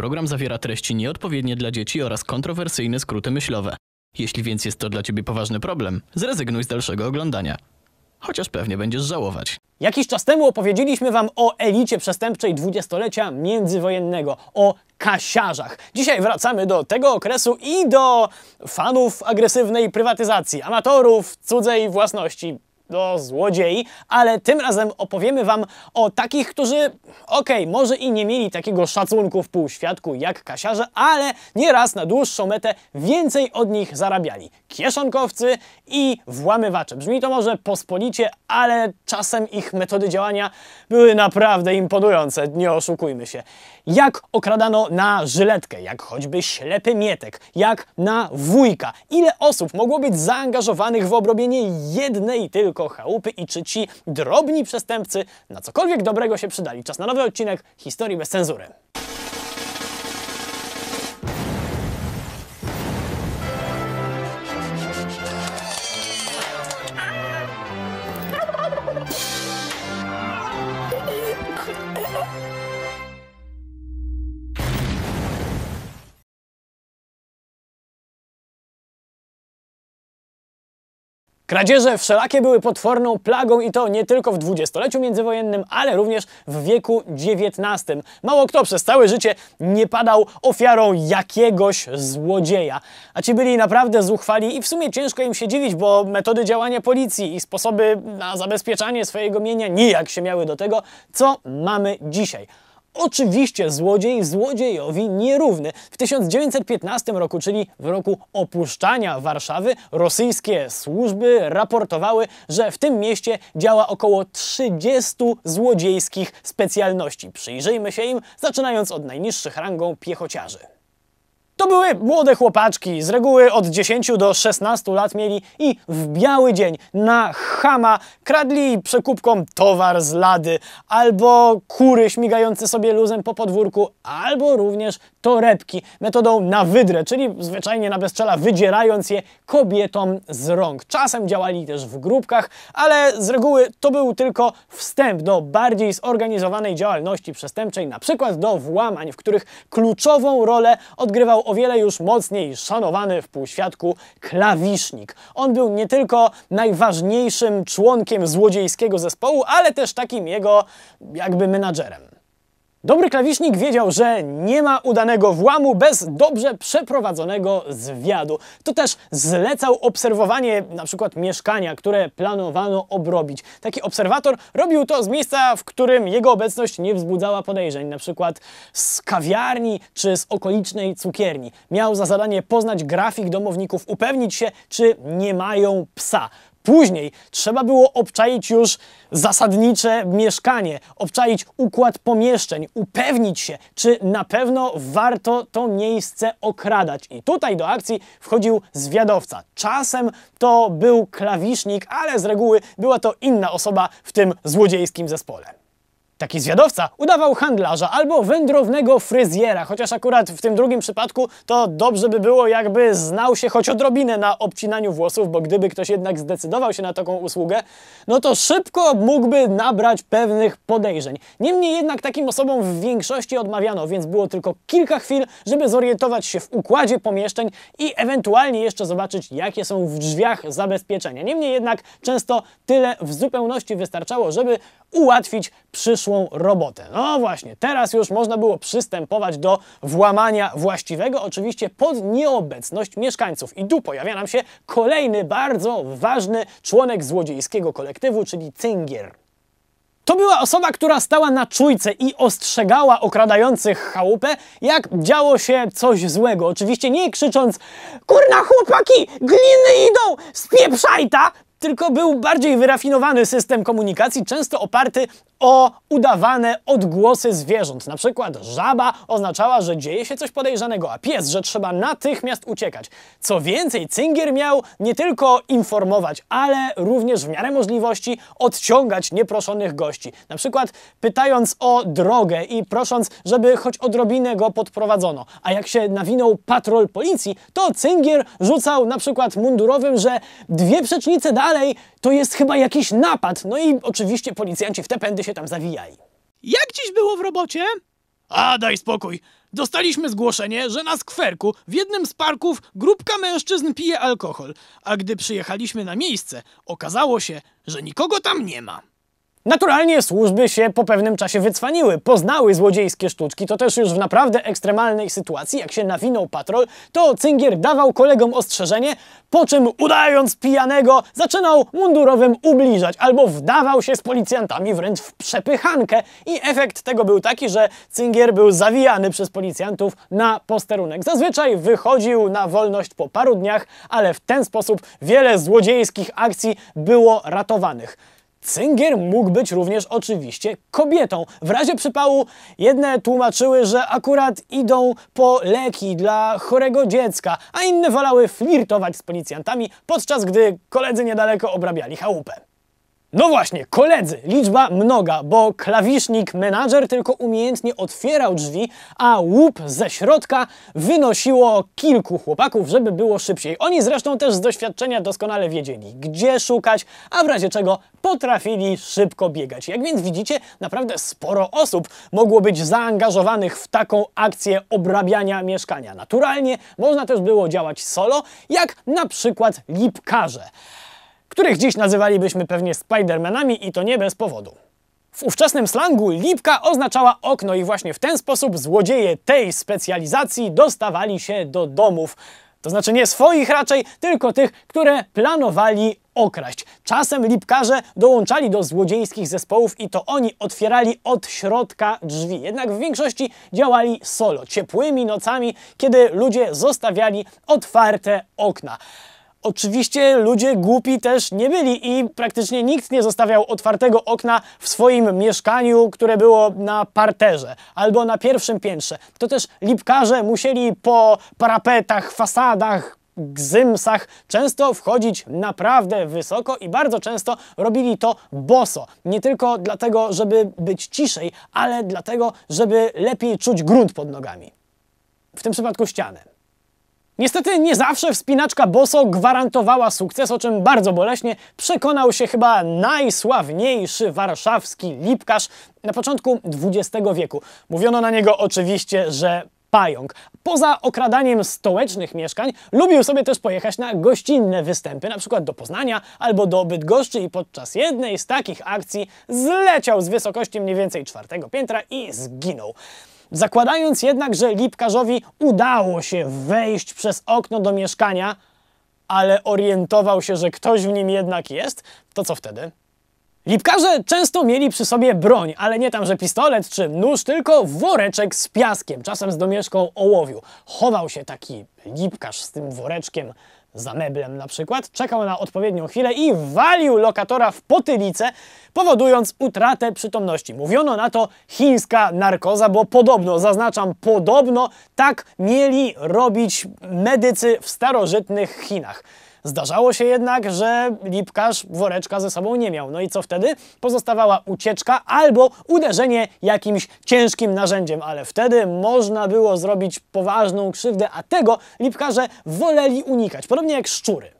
Program zawiera treści nieodpowiednie dla dzieci oraz kontrowersyjne skróty myślowe. Jeśli więc jest to dla Ciebie poważny problem, zrezygnuj z dalszego oglądania. Chociaż pewnie będziesz żałować. Jakiś czas temu opowiedzieliśmy Wam o elicie przestępczej dwudziestolecia międzywojennego, o kasiarzach. Dzisiaj wracamy do tego okresu i do fanów agresywnej prywatyzacji, amatorów cudzej własności do złodziei, ale tym razem opowiemy Wam o takich, którzy, okej, okay, może i nie mieli takiego szacunku w półświatku jak kasiarze, ale nieraz na dłuższą metę więcej od nich zarabiali. Kieszonkowcy i włamywacze. Brzmi to może pospolicie, ale czasem ich metody działania były naprawdę imponujące, nie oszukujmy się. Jak okradano na żyletkę, jak choćby ślepy mietek, jak na wujka. Ile osób mogło być zaangażowanych w obrobienie jednej tylko chałupy i czy ci drobni przestępcy na cokolwiek dobrego się przydali. Czas na nowy odcinek Historii bez cenzury. Kradzieże wszelakie były potworną plagą i to nie tylko w dwudziestoleciu międzywojennym, ale również w wieku XIX. Mało kto przez całe życie nie padał ofiarą jakiegoś złodzieja. A ci byli naprawdę zuchwali i w sumie ciężko im się dziwić, bo metody działania policji i sposoby na zabezpieczanie swojego mienia nijak się miały do tego, co mamy dzisiaj. Oczywiście złodziej złodziejowi nierówny. W 1915 roku, czyli w roku opuszczania Warszawy, rosyjskie służby raportowały, że w tym mieście działa około 30 złodziejskich specjalności. Przyjrzyjmy się im, zaczynając od najniższych rangą piechociarzy. To były młode chłopaczki, z reguły od 10 do 16 lat mieli i w biały dzień na chama kradli przekupkom towar z lady, albo kury śmigające sobie luzem po podwórku, albo również torebki metodą na wydrę, czyli zwyczajnie na bezczela wydzierając je kobietom z rąk. Czasem działali też w grupkach, ale z reguły to był tylko wstęp do bardziej zorganizowanej działalności przestępczej, na przykład do włamań, w których kluczową rolę odgrywał o wiele już mocniej szanowany w półświadku klawisznik. On był nie tylko najważniejszym członkiem złodziejskiego zespołu, ale też takim jego jakby menadżerem. Dobry klawisznik wiedział, że nie ma udanego włamu bez dobrze przeprowadzonego zwiadu. To też zlecał obserwowanie na przykład mieszkania, które planowano obrobić. Taki obserwator robił to z miejsca, w którym jego obecność nie wzbudzała podejrzeń, na przykład z kawiarni czy z okolicznej cukierni. Miał za zadanie poznać grafik domowników, upewnić się, czy nie mają psa. Później trzeba było obczaić już zasadnicze mieszkanie, obczaić układ pomieszczeń, upewnić się, czy na pewno warto to miejsce okradać. I tutaj do akcji wchodził zwiadowca. Czasem to był klawisznik, ale z reguły była to inna osoba w tym złodziejskim zespole. Taki zwiadowca udawał handlarza albo wędrownego fryzjera, chociaż akurat w tym drugim przypadku to dobrze by było, jakby znał się choć odrobinę na obcinaniu włosów, bo gdyby ktoś jednak zdecydował się na taką usługę, no to szybko mógłby nabrać pewnych podejrzeń. Niemniej jednak takim osobom w większości odmawiano, więc było tylko kilka chwil, żeby zorientować się w układzie pomieszczeń i ewentualnie jeszcze zobaczyć, jakie są w drzwiach zabezpieczenia. Niemniej jednak często tyle w zupełności wystarczało, żeby ułatwić przyszłość przyszłą robotę. No właśnie, teraz już można było przystępować do włamania właściwego, oczywiście pod nieobecność mieszkańców. I tu pojawia nam się kolejny bardzo ważny członek złodziejskiego kolektywu, czyli cyngier. To była osoba, która stała na czujce i ostrzegała okradających chałupę, jak działo się coś złego. Oczywiście nie krzycząc, kurna chłopaki, gliny idą, spieprzajta! Tylko był bardziej wyrafinowany system komunikacji, często oparty o udawane odgłosy zwierząt. Na przykład żaba oznaczała, że dzieje się coś podejrzanego, a pies, że trzeba natychmiast uciekać. Co więcej, cyngier miał nie tylko informować, ale również w miarę możliwości odciągać nieproszonych gości. Na przykład pytając o drogę i prosząc, żeby choć odrobinę go podprowadzono. A jak się nawinął patrol policji, to cyngier rzucał na przykład mundurowym, że dwie przecznice dalej to jest chyba jakiś napad. No i oczywiście policjanci w te pędy się się tam zawijaj. Jak dziś było w robocie? A, daj spokój. Dostaliśmy zgłoszenie, że na skwerku w jednym z parków grupka mężczyzn pije alkohol, a gdy przyjechaliśmy na miejsce, okazało się, że nikogo tam nie ma. Naturalnie służby się po pewnym czasie wycwaniły, poznały złodziejskie sztuczki, to też już w naprawdę ekstremalnej sytuacji, jak się nawinął patrol, to Cyngier dawał kolegom ostrzeżenie, po czym udając pijanego zaczynał mundurowym ubliżać albo wdawał się z policjantami wręcz w przepychankę i efekt tego był taki, że Cyngier był zawijany przez policjantów na posterunek. Zazwyczaj wychodził na wolność po paru dniach, ale w ten sposób wiele złodziejskich akcji było ratowanych. Cyngier mógł być również oczywiście kobietą. W razie przypału jedne tłumaczyły, że akurat idą po leki dla chorego dziecka, a inne wolały flirtować z policjantami, podczas gdy koledzy niedaleko obrabiali chałupę. No właśnie, koledzy, liczba mnoga, bo klawisznik menadżer tylko umiejętnie otwierał drzwi, a łup ze środka wynosiło kilku chłopaków, żeby było szybciej. Oni zresztą też z doświadczenia doskonale wiedzieli, gdzie szukać, a w razie czego potrafili szybko biegać. Jak więc widzicie, naprawdę sporo osób mogło być zaangażowanych w taką akcję obrabiania mieszkania. Naturalnie można też było działać solo, jak na przykład lipkarze których dziś nazywalibyśmy pewnie Spidermanami i to nie bez powodu. W ówczesnym slangu lipka oznaczała okno i właśnie w ten sposób złodzieje tej specjalizacji dostawali się do domów. To znaczy nie swoich raczej, tylko tych, które planowali okraść. Czasem lipkarze dołączali do złodziejskich zespołów i to oni otwierali od środka drzwi. Jednak w większości działali solo, ciepłymi nocami, kiedy ludzie zostawiali otwarte okna. Oczywiście ludzie głupi też nie byli i praktycznie nikt nie zostawiał otwartego okna w swoim mieszkaniu, które było na parterze albo na pierwszym piętrze. To też lipkarze musieli po parapetach, fasadach, gzymsach często wchodzić naprawdę wysoko i bardzo często robili to boso. Nie tylko dlatego, żeby być ciszej, ale dlatego, żeby lepiej czuć grunt pod nogami. W tym przypadku ścianę. Niestety nie zawsze wspinaczka Boso gwarantowała sukces, o czym bardzo boleśnie przekonał się chyba najsławniejszy warszawski lipkarz na początku XX wieku. Mówiono na niego oczywiście, że pająk. Poza okradaniem stołecznych mieszkań, lubił sobie też pojechać na gościnne występy, na przykład do Poznania albo do Bydgoszczy i podczas jednej z takich akcji zleciał z wysokości mniej więcej czwartego piętra i zginął. Zakładając jednak, że lipkarzowi udało się wejść przez okno do mieszkania, ale orientował się, że ktoś w nim jednak jest, to co wtedy? Lipkarze często mieli przy sobie broń, ale nie tam, że pistolet czy nóż, tylko woreczek z piaskiem, czasem z domieszką ołowiu. Chował się taki lipkarz z tym woreczkiem za meblem na przykład, czekał na odpowiednią chwilę i walił lokatora w potylicę, powodując utratę przytomności. Mówiono na to chińska narkoza, bo podobno, zaznaczam, podobno tak mieli robić medycy w starożytnych Chinach. Zdarzało się jednak, że lipkarz woreczka ze sobą nie miał. No i co wtedy? Pozostawała ucieczka albo uderzenie jakimś ciężkim narzędziem, ale wtedy można było zrobić poważną krzywdę, a tego lipkarze woleli unikać, podobnie jak szczury.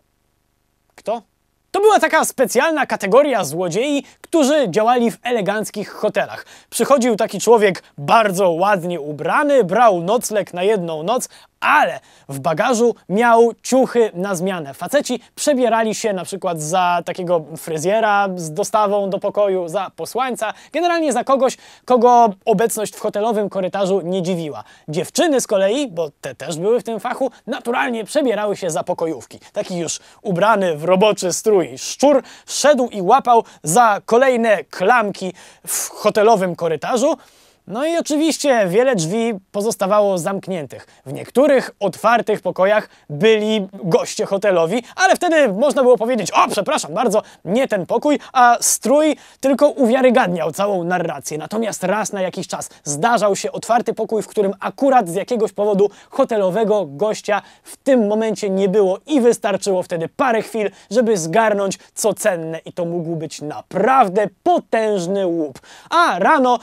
Kto? To była taka specjalna kategoria złodziei, którzy działali w eleganckich hotelach. Przychodził taki człowiek bardzo ładnie ubrany, brał nocleg na jedną noc, ale w bagażu miał ciuchy na zmianę. Faceci przebierali się na przykład za takiego fryzjera z dostawą do pokoju, za posłańca, generalnie za kogoś, kogo obecność w hotelowym korytarzu nie dziwiła. Dziewczyny z kolei, bo te też były w tym fachu, naturalnie przebierały się za pokojówki. Taki już ubrany w roboczy strój szczur szedł i łapał za kolejne klamki w hotelowym korytarzu, no i oczywiście wiele drzwi pozostawało zamkniętych. W niektórych otwartych pokojach byli goście hotelowi, ale wtedy można było powiedzieć, o przepraszam bardzo, nie ten pokój, a strój tylko uwiarygadniał całą narrację. Natomiast raz na jakiś czas zdarzał się otwarty pokój, w którym akurat z jakiegoś powodu hotelowego gościa w tym momencie nie było i wystarczyło wtedy parę chwil, żeby zgarnąć co cenne i to mógł być naprawdę potężny łup. A rano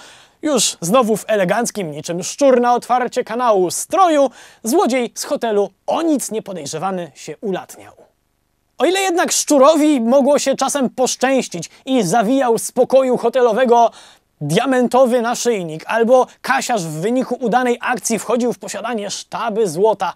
już znowu w eleganckim, niczym szczur na otwarcie kanału stroju, złodziej z hotelu o nic nie podejrzewany się ulatniał. O ile jednak szczurowi mogło się czasem poszczęścić i zawijał z pokoju hotelowego diamentowy naszyjnik, albo kasiarz w wyniku udanej akcji wchodził w posiadanie sztaby złota,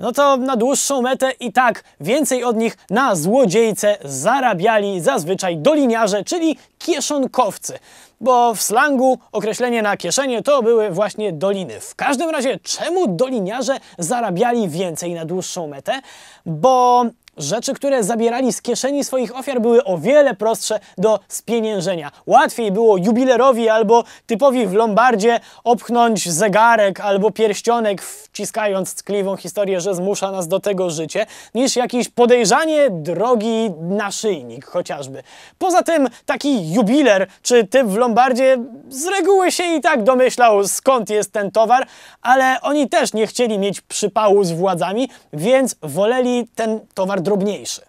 no to na dłuższą metę i tak więcej od nich na złodziejce zarabiali zazwyczaj doliniarze, czyli kieszonkowcy. Bo w slangu określenie na kieszenie to były właśnie doliny. W każdym razie, czemu doliniarze zarabiali więcej na dłuższą metę? Bo Rzeczy, które zabierali z kieszeni swoich ofiar były o wiele prostsze do spieniężenia. Łatwiej było jubilerowi albo typowi w Lombardzie opchnąć zegarek albo pierścionek, wciskając tkliwą historię, że zmusza nas do tego życie, niż jakiś podejrzanie drogi naszyjnik chociażby. Poza tym taki jubiler czy typ w Lombardzie z reguły się i tak domyślał skąd jest ten towar, ale oni też nie chcieli mieć przypału z władzami, więc woleli ten towar drobniejszy.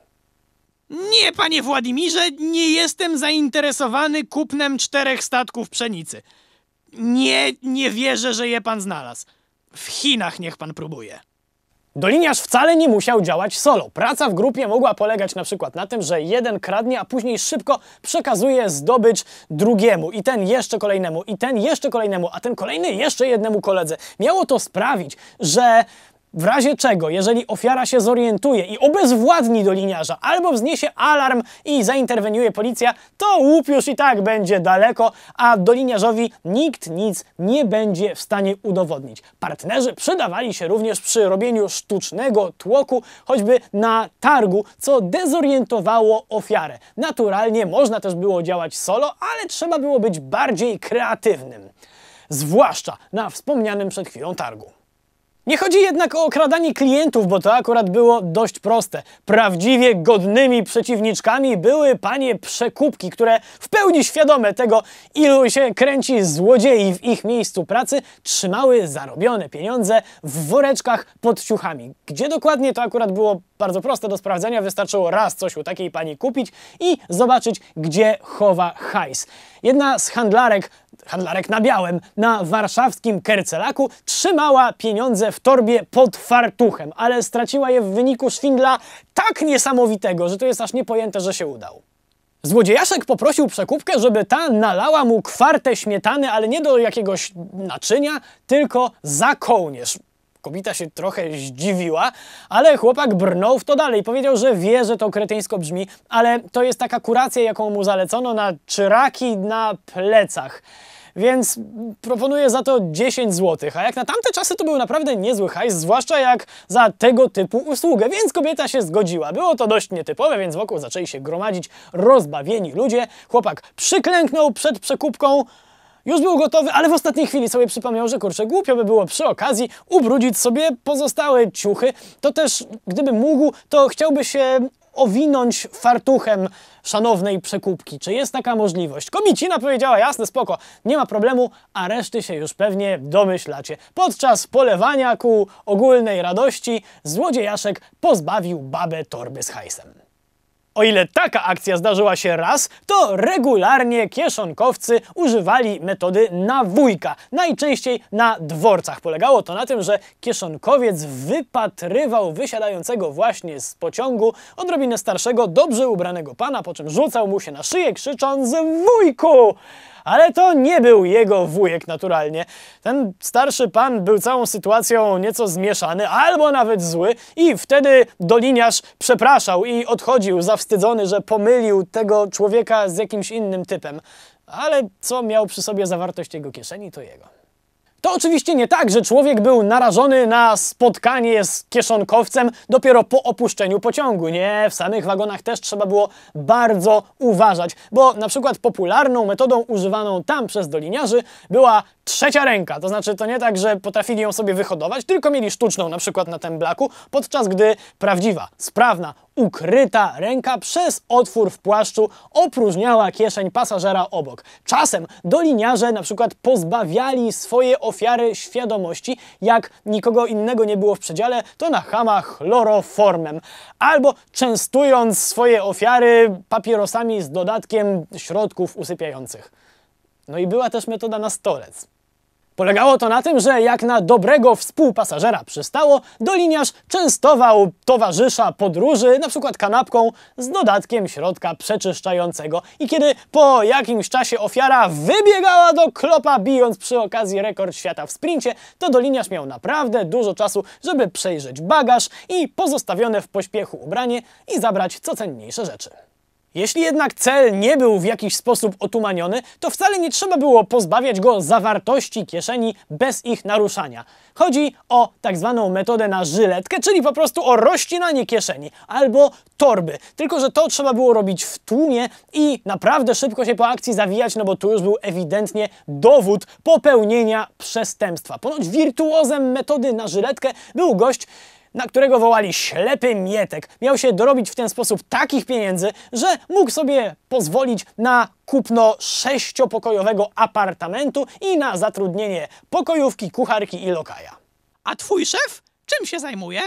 Nie, panie Władimirze, nie jestem zainteresowany kupnem czterech statków pszenicy. Nie, nie wierzę, że je pan znalazł. W Chinach niech pan próbuje. Doliniarz wcale nie musiał działać solo. Praca w grupie mogła polegać na przykład na tym, że jeden kradnie, a później szybko przekazuje zdobycz drugiemu i ten jeszcze kolejnemu, i ten jeszcze kolejnemu, a ten kolejny jeszcze jednemu koledze. Miało to sprawić, że w razie czego, jeżeli ofiara się zorientuje i obezwładni doliniarza albo wzniesie alarm i zainterweniuje policja, to łup już i tak będzie daleko, a doliniarzowi nikt nic nie będzie w stanie udowodnić. Partnerzy przydawali się również przy robieniu sztucznego tłoku, choćby na targu, co dezorientowało ofiarę. Naturalnie można też było działać solo, ale trzeba było być bardziej kreatywnym. Zwłaszcza na wspomnianym przed chwilą targu. Nie chodzi jednak o okradanie klientów, bo to akurat było dość proste. Prawdziwie godnymi przeciwniczkami były panie przekupki, które w pełni świadome tego, ilu się kręci złodziei w ich miejscu pracy, trzymały zarobione pieniądze w woreczkach pod ciuchami. Gdzie dokładnie to akurat było bardzo proste do sprawdzenia, wystarczyło raz coś u takiej pani kupić i zobaczyć, gdzie chowa hajs. Jedna z handlarek, handlarek na białym, na warszawskim Kercelaku trzymała pieniądze w torbie pod fartuchem, ale straciła je w wyniku szwindla tak niesamowitego, że to jest aż niepojęte, że się udał. Złodziejaszek poprosił przekupkę, żeby ta nalała mu kwartę śmietany, ale nie do jakiegoś naczynia, tylko za kołnierz. Kobita się trochę zdziwiła, ale chłopak brnął w to dalej. Powiedział, że wie, że to kretyńsko brzmi, ale to jest taka kuracja, jaką mu zalecono na czyraki na plecach. Więc proponuję za to 10 zł, a jak na tamte czasy to był naprawdę niezły hajs, zwłaszcza jak za tego typu usługę, więc kobieta się zgodziła. Było to dość nietypowe, więc wokół zaczęli się gromadzić rozbawieni ludzie. Chłopak przyklęknął przed przekupką, już był gotowy, ale w ostatniej chwili sobie przypomniał, że kurczę, głupio by było przy okazji ubrudzić sobie pozostałe ciuchy. To też, gdyby mógł, to chciałby się owinąć fartuchem szanownej przekupki. Czy jest taka możliwość? Komicina powiedziała, jasne, spoko, nie ma problemu, a reszty się już pewnie domyślacie. Podczas polewania ku ogólnej radości złodziejaszek pozbawił babę torby z hajsem. O ile taka akcja zdarzyła się raz, to regularnie kieszonkowcy używali metody nawójka. Najczęściej na dworcach. Polegało to na tym, że kieszonkowiec wypatrywał wysiadającego właśnie z pociągu odrobinę starszego, dobrze ubranego pana, po czym rzucał mu się na szyję krzycząc wujku! Ale to nie był jego wujek naturalnie. Ten starszy pan był całą sytuacją nieco zmieszany, albo nawet zły i wtedy doliniarz przepraszał i odchodził zawstydzony, że pomylił tego człowieka z jakimś innym typem. Ale co miał przy sobie zawartość jego kieszeni, to jego. To oczywiście nie tak, że człowiek był narażony na spotkanie z kieszonkowcem dopiero po opuszczeniu pociągu. Nie, w samych wagonach też trzeba było bardzo uważać, bo na przykład popularną metodą używaną tam przez doliniarzy była trzecia ręka. To znaczy, to nie tak, że potrafili ją sobie wyhodować, tylko mieli sztuczną na przykład na temblaku, podczas gdy prawdziwa, sprawna, ukryta ręka przez otwór w płaszczu opróżniała kieszeń pasażera obok. Czasem doliniarze na przykład pozbawiali swoje ofiary świadomości, jak nikogo innego nie było w przedziale, to na hamach chloroformem. Albo częstując swoje ofiary papierosami z dodatkiem środków usypiających. No i była też metoda na stolec. Polegało to na tym, że jak na dobrego współpasażera przystało, doliniarz częstował towarzysza podróży na przykład kanapką z dodatkiem środka przeczyszczającego i kiedy po jakimś czasie ofiara wybiegała do klopa, bijąc przy okazji rekord świata w sprincie, to doliniarz miał naprawdę dużo czasu, żeby przejrzeć bagaż i pozostawione w pośpiechu ubranie i zabrać co cenniejsze rzeczy. Jeśli jednak cel nie był w jakiś sposób otumaniony, to wcale nie trzeba było pozbawiać go zawartości kieszeni bez ich naruszania. Chodzi o tak zwaną metodę na żyletkę, czyli po prostu o rozcinanie kieszeni albo torby. Tylko, że to trzeba było robić w tłumie i naprawdę szybko się po akcji zawijać, no bo tu już był ewidentnie dowód popełnienia przestępstwa. Ponoć wirtuozem metody na żyletkę był gość, na którego wołali ślepy mietek, miał się dorobić w ten sposób takich pieniędzy, że mógł sobie pozwolić na kupno sześciopokojowego apartamentu i na zatrudnienie pokojówki, kucharki i lokaja. A twój szef czym się zajmuje?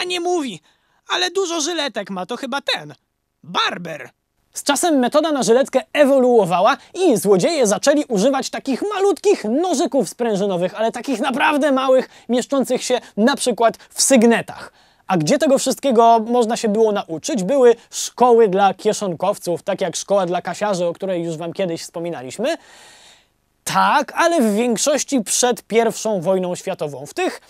A nie mówi, ale dużo żyletek ma, to chyba ten. Barber. Z czasem metoda na żyletkę ewoluowała i złodzieje zaczęli używać takich malutkich nożyków sprężynowych, ale takich naprawdę małych, mieszczących się na przykład w sygnetach. A gdzie tego wszystkiego można się było nauczyć? Były szkoły dla kieszonkowców, tak jak szkoła dla kasiarzy, o której już Wam kiedyś wspominaliśmy. Tak, ale w większości przed I wojną światową. W tych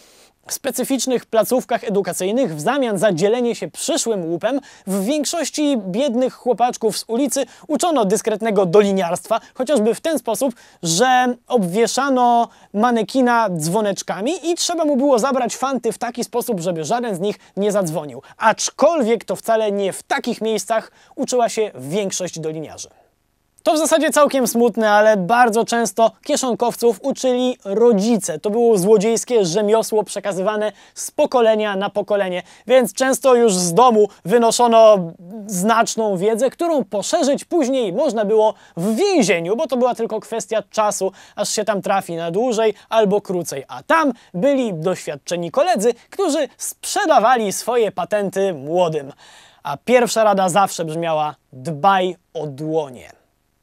w specyficznych placówkach edukacyjnych w zamian za dzielenie się przyszłym łupem w większości biednych chłopaczków z ulicy uczono dyskretnego doliniarstwa, chociażby w ten sposób, że obwieszano manekina dzwoneczkami i trzeba mu było zabrać fanty w taki sposób, żeby żaden z nich nie zadzwonił. Aczkolwiek to wcale nie w takich miejscach uczyła się większość doliniarzy. To w zasadzie całkiem smutne, ale bardzo często kieszonkowców uczyli rodzice. To było złodziejskie rzemiosło przekazywane z pokolenia na pokolenie, więc często już z domu wynoszono znaczną wiedzę, którą poszerzyć później można było w więzieniu, bo to była tylko kwestia czasu, aż się tam trafi na dłużej albo krócej. A tam byli doświadczeni koledzy, którzy sprzedawali swoje patenty młodym. A pierwsza rada zawsze brzmiała: dbaj o dłonie.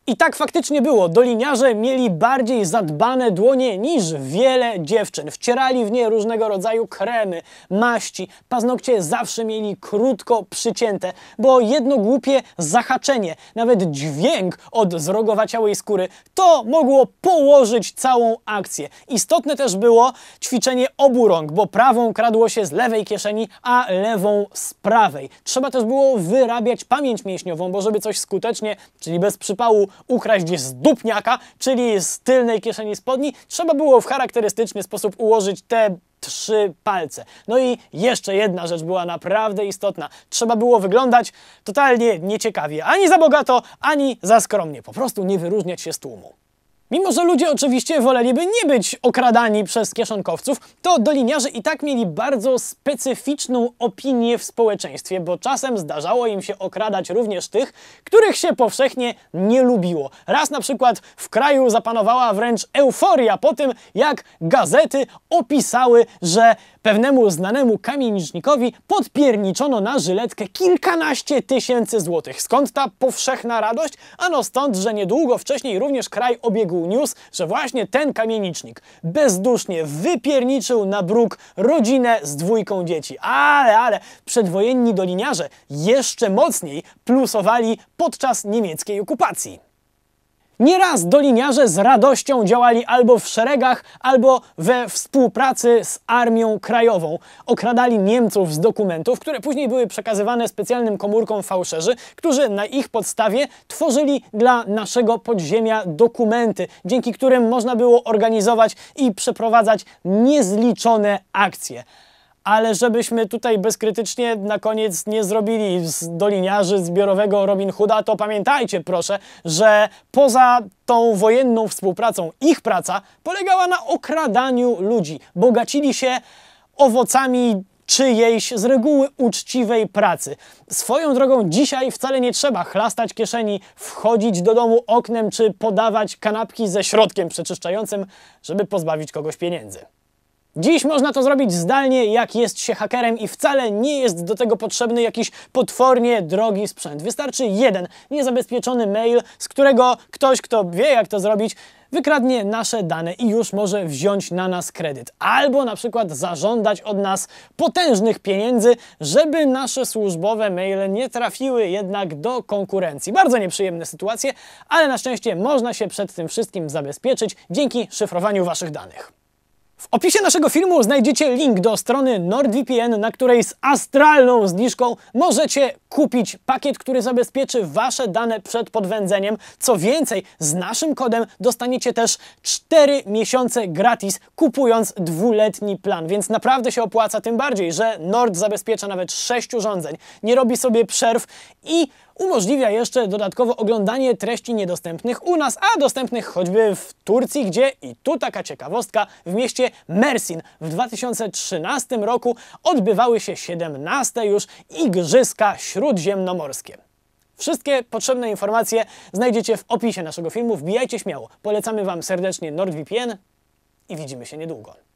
I tak faktycznie było. Doliniarze mieli bardziej zadbane dłonie niż wiele dziewczyn. Wcierali w nie różnego rodzaju kremy, maści. Paznokcie zawsze mieli krótko przycięte, bo jedno głupie zahaczenie, nawet dźwięk od zrogowaciałej skóry, to mogło położyć całą akcję. Istotne też było ćwiczenie obu rąk, bo prawą kradło się z lewej kieszeni, a lewą z prawej. Trzeba też było wyrabiać pamięć mięśniową, bo żeby coś skutecznie, czyli bez przypału, ukraść gdzieś z dupniaka, czyli z tylnej kieszeni spodni, trzeba było w charakterystyczny sposób ułożyć te trzy palce. No i jeszcze jedna rzecz była naprawdę istotna. Trzeba było wyglądać totalnie nieciekawie, ani za bogato, ani za skromnie. Po prostu nie wyróżniać się z tłumu. Mimo, że ludzie oczywiście woleliby nie być okradani przez kieszonkowców, to doliniarze i tak mieli bardzo specyficzną opinię w społeczeństwie, bo czasem zdarzało im się okradać również tych, których się powszechnie nie lubiło. Raz na przykład w kraju zapanowała wręcz euforia po tym, jak gazety opisały, że Pewnemu znanemu kamienicznikowi podpierniczono na żyletkę kilkanaście tysięcy złotych. Skąd ta powszechna radość? Ano stąd, że niedługo wcześniej również kraj obiegł news, że właśnie ten kamienicznik bezdusznie wypierniczył na bruk rodzinę z dwójką dzieci. Ale, ale przedwojenni doliniarze jeszcze mocniej plusowali podczas niemieckiej okupacji. Nieraz doliniarze z radością działali albo w szeregach, albo we współpracy z Armią Krajową. Okradali Niemców z dokumentów, które później były przekazywane specjalnym komórkom fałszerzy, którzy na ich podstawie tworzyli dla naszego podziemia dokumenty, dzięki którym można było organizować i przeprowadzać niezliczone akcje ale żebyśmy tutaj bezkrytycznie na koniec nie zrobili z doliniarzy zbiorowego Robin Hooda, to pamiętajcie proszę, że poza tą wojenną współpracą ich praca polegała na okradaniu ludzi. Bogacili się owocami czyjejś z reguły uczciwej pracy. Swoją drogą dzisiaj wcale nie trzeba chlastać kieszeni, wchodzić do domu oknem czy podawać kanapki ze środkiem przeczyszczającym, żeby pozbawić kogoś pieniędzy. Dziś można to zrobić zdalnie, jak jest się hakerem i wcale nie jest do tego potrzebny jakiś potwornie drogi sprzęt. Wystarczy jeden niezabezpieczony mail, z którego ktoś, kto wie jak to zrobić, wykradnie nasze dane i już może wziąć na nas kredyt. Albo na przykład zażądać od nas potężnych pieniędzy, żeby nasze służbowe maile nie trafiły jednak do konkurencji. Bardzo nieprzyjemne sytuacje, ale na szczęście można się przed tym wszystkim zabezpieczyć dzięki szyfrowaniu Waszych danych. W opisie naszego filmu znajdziecie link do strony NordVPN, na której z astralną zniżką możecie kupić pakiet, który zabezpieczy Wasze dane przed podwędzeniem. Co więcej, z naszym kodem dostaniecie też 4 miesiące gratis, kupując dwuletni plan. Więc naprawdę się opłaca, tym bardziej, że Nord zabezpiecza nawet 6 urządzeń, nie robi sobie przerw i Umożliwia jeszcze dodatkowo oglądanie treści niedostępnych u nas, a dostępnych choćby w Turcji, gdzie, i tu taka ciekawostka, w mieście Mersin w 2013 roku odbywały się 17 już Igrzyska Śródziemnomorskie. Wszystkie potrzebne informacje znajdziecie w opisie naszego filmu, wbijajcie śmiało. Polecamy Wam serdecznie NordVPN i widzimy się niedługo.